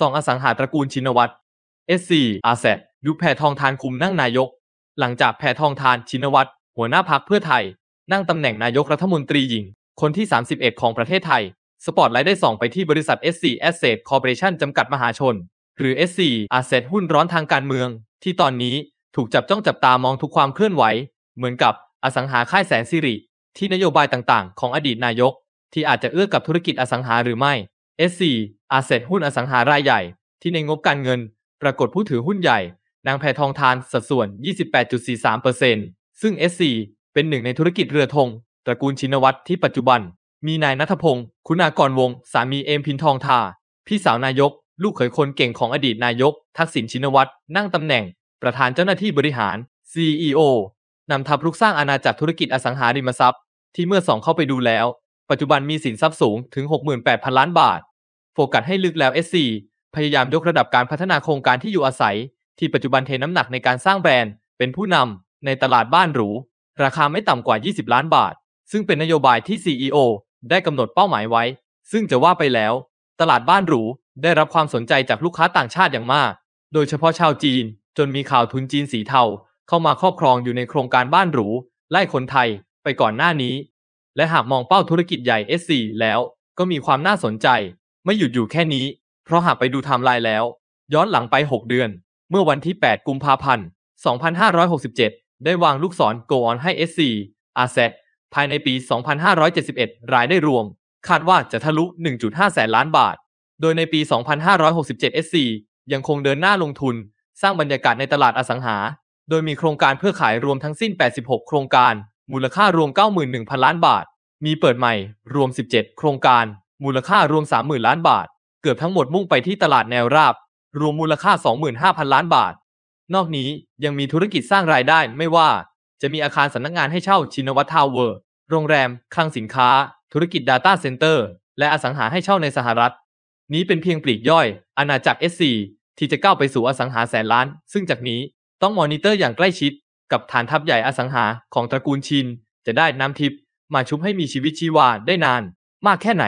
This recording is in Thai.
สองอสังหาตระกูลชินวัตร SC อาเซดยุคแพทองทานคุมนั่งนายก หลังจากแพทองทานชินวัตร หัวหน้าพักเพื่อไทย นั่งตำแหน่งนายกรัฐมนตรีหญิง คนที่ 31 ของประเทศไทย สปอตไลท์ได้ส่องไปที่บริษัท SC Asset Corporation จำกัดมหาชน หรือ SC Asset หุ้นร้อนทางการเมือง ที่ตอนนี้ถูกจับจ้องจับตามองทุกความเคลื่อนไหว เหมือนกับอสังหาค่ายแสนสิริที่นโยบายต่าง ๆ ของอดีตนายก ที่อาจจะเอื้อกับธุรกิจอสังหาหรือไม่ SC อาเซทหุ้นอสังหารายใหญ่ที่ในงบการเงิน ปรากฏผู้ถือหุ้นใหญ่ นางแพทองทานสัดส่วน 28.43%ซึ่ง SC เป็นหนึ่งในธุรกิจเรือธงตระกูลชินวัตรที่ปัจจุบัน มีนายนัทพงศ์คุณากรวง สามีเอมพินทองทา พี่สาวนายก ลูกเขยคนเก่งของอดีตนายก ทักษิณชินวัตรนั่งตำแหน่งประธานเจ้าหน้าที่บริหาร CEO นำทัพลุกสร้างอาณาจักรธุรกิจอสังหาริมทรัพย์ ที่เมื่อสองเข้าไปดูแล้ว ปัจจุบันมีสินทรัพย์สูงถึง68,000ล้านบาทโฟกัสให้ลึกแล้ว S4 พยายามยกระดับการพัฒนาโครงการที่อยู่อาศัย ที่ปัจจุบันเทน้ำหนักในการสร้างแบรนด์เป็นผู้นำในตลาดบ้านหรู ราคาไม่ต่ำกว่า 20 ล้านบาท ซึ่งเป็นนโยบายที่ CEO ได้กำหนดเป้าหมายไว้ ซึ่งจะว่าไปแล้ว ตลาดบ้านหรูได้รับความสนใจจากลูกค้าต่างชาติอย่างมาก โดยเฉพาะชาวจีน จนมีข่าวทุนจีนสีเทาเข้ามาครอบครองอยู่ในโครงการบ้านหรูไล่คนไทยไปก่อนหน้านี้และหากมองเป้าธุรกิจใหญ่ S4 แล้ว ก็มีความน่าสนใจไม่หยุดอยู่แค่นี้ เพราะหากไปดูไทม์ไลน์แล้ว ย้อนหลังไป 6 เดือน เมื่อวันที่ 8 กุมภาพันธ์2567 ได้วางลูกศร Go On ให้ SC a s s e t ภายในปี 2571 รายได้รวม คาดว่าจะทะลุ 1.5แสนล้านบาท โดยในปี 2567 SC ยังคงเดินหน้าลงทุน สร้างบรรยากาศในตลาดอสังหา โดยมีโครงการเพื่อขายรวมทั้งสิ้น 86 โครงการ มูลค่ารวม 91,000 ล้านบาท มีเปิดใหม่รวม 17 โครงการมูลค่ารวม30,000ล้านบาท เกือบทั้งหมดมุ่งไปที่ตลาดแนวราบ รวมมูลค่า 25,000 ล้านบาท นอกนี้ยังมีธุรกิจสร้างรายได้ไม่ว่า จะมีอาคารสำนักงงานให้เช่าชินวัฒน์ทาวเวอร์ โรงแรมคลังสินค้า ธุรกิจ Data Center และอสังหาให้เช่าในสหรัฐ นี้เป็นเพียงปลีกย่อยอาณาจักร SC ที่จะก้าวไปสู่อสังหาแสนล้าน ซึ่งจากนี้ต้องมอนิเตอร์อย่างใกล้ชิด กับฐานทัพใหญ่อสังหาของตระกูลชินจะได้น้ำทิพย์มาชุบให้มีชีวิตชีวาได้นาน มากแค่ไหน